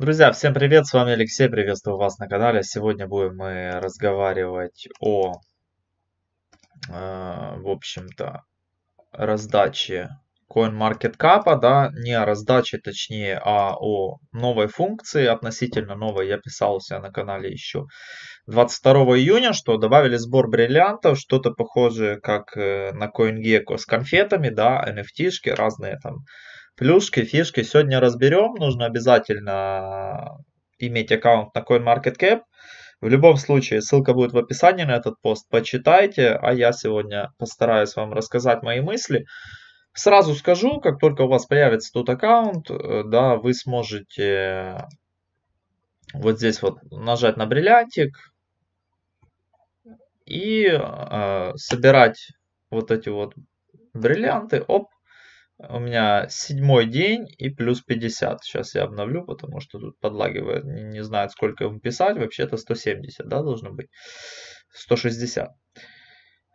Друзья, всем привет, с вами Алексей, приветствую вас на канале. Сегодня будем мы разговаривать о, э, в общем-то, раздаче CoinMarketCap, а, да, не о раздаче, точнее, а о новой функции, относительно новой, я писал у себя на канале еще 22 июня, что добавили сбор бриллиантов, что-то похожее, как э, на CoinGecko с конфетами, да, nft шки разные там, Плюшки, фишки сегодня разберем. Нужно обязательно иметь аккаунт на CoinMarketCap. В любом случае, ссылка будет в описании на этот пост. Почитайте, а я сегодня постараюсь вам рассказать мои мысли. Сразу скажу, как только у вас появится тут аккаунт, э, да, вы сможете вот здесь вот нажать на бриллиантик и э, собирать вот эти вот бриллианты. Оп, у меня седьмой день и плюс 50. Сейчас я обновлю, потому что тут подлагивает. Не, не знает, сколько им писать. Вообще-то 170, да, должно быть. 160.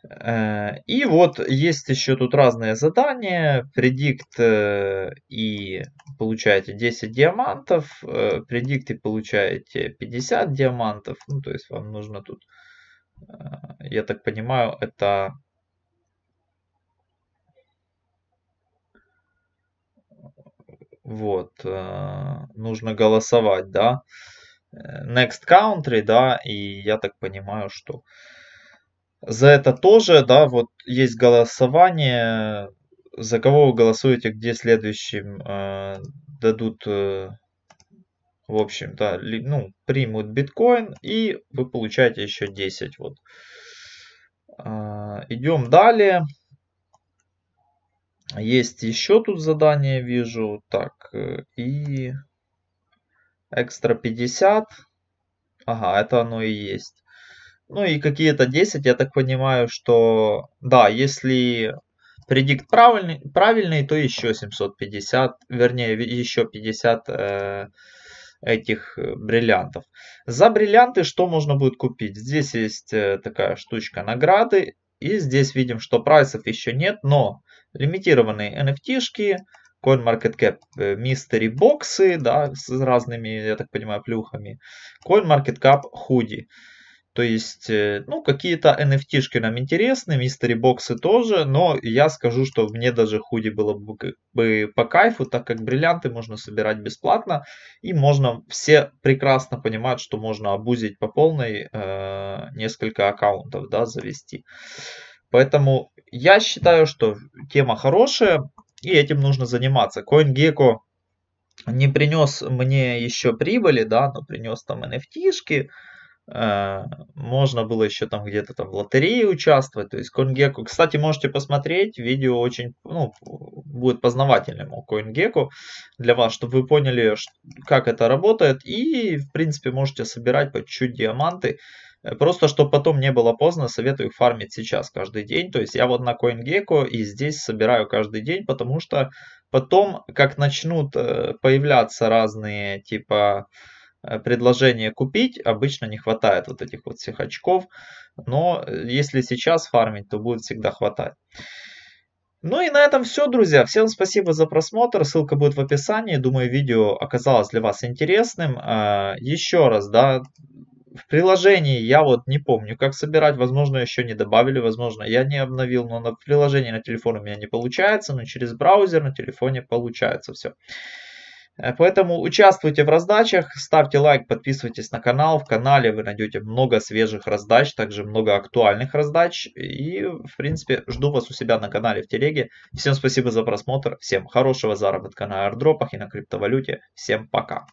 Э, и вот есть еще тут разные задания. Предикт э, и получаете 10 диамантов. Э, предикт и получаете 50 диамантов. Ну, то есть вам нужно тут, я так понимаю, это Вот. Э, нужно голосовать, да. Э, Next Country, да, и я так понимаю, что за это тоже, да, вот есть голосование, за кого вы голосуете, где следующим э, дадут, э, в общем, да, ли, ну, примут биткоин, и вы получаете еще 10, вот. Э, идем далее. А есть еще тут задание, вижу. Так, э, и экстра 50. Ага, это оно и есть. Ну и какие-то 10, я так понимаю, что... Да, если предикт правильный, правильный то еще 750, вернее, еще 50 э, этих э, бриллиантов. За бриллианты что можно будет купить? Здесь есть э, такая штучка награды. И здесь видим, что прайсов еще нет, но лимитированные NFT-шки, CoinMarketCap э, Mystery боксы, да, с разными, я так понимаю, плюхами, CoinMarketCap худи. То есть, э, ну, какие-то nft нам интересны, мистери боксы тоже, но я скажу, что мне даже худи было бы по кайфу, так как бриллианты можно собирать бесплатно, и можно, все прекрасно понимать, что можно обузить по полной э, несколько аккаунтов, да, завести. Поэтому я считаю, что тема хорошая, и этим нужно заниматься. CoinGecko не принес мне еще прибыли, да, но принес там nft -шки, Э, можно было еще там где-то там в лотерее участвовать. То есть CoinGecko. Кстати, можете посмотреть. Видео очень ну, будет познавательным о CoinGecko для вас, чтобы вы поняли, как это работает. И, в принципе, можете собирать по чуть-чуть диаманты. Э, просто, чтобы потом не было поздно, советую фармить сейчас каждый день. То есть я вот на CoinGecko и здесь собираю каждый день, потому что потом, как начнут э, появляться разные типа Э, предложение купить, обычно не хватает вот этих вот всех очков, но э, если сейчас фармить, то будет всегда хватать. Ну и на этом все, друзья. Всем спасибо за просмотр. Ссылка будет в описании. Думаю, видео оказалось для вас интересным. Э, еще раз, да, в приложении я вот не помню, как собирать. Возможно, еще не добавили, возможно, я не обновил. Но на приложении на телефон у меня не получается, но через браузер на телефоне получается все. Э, поэтому участвуйте в раздачах, ставьте лайк, подписывайтесь на канал. В канале вы найдете много свежих раздач, также много актуальных раздач. И, в принципе, жду вас у себя на канале в Телеге. Всем спасибо за просмотр, всем хорошего заработка на аирдропах и на криптовалюте. Всем пока!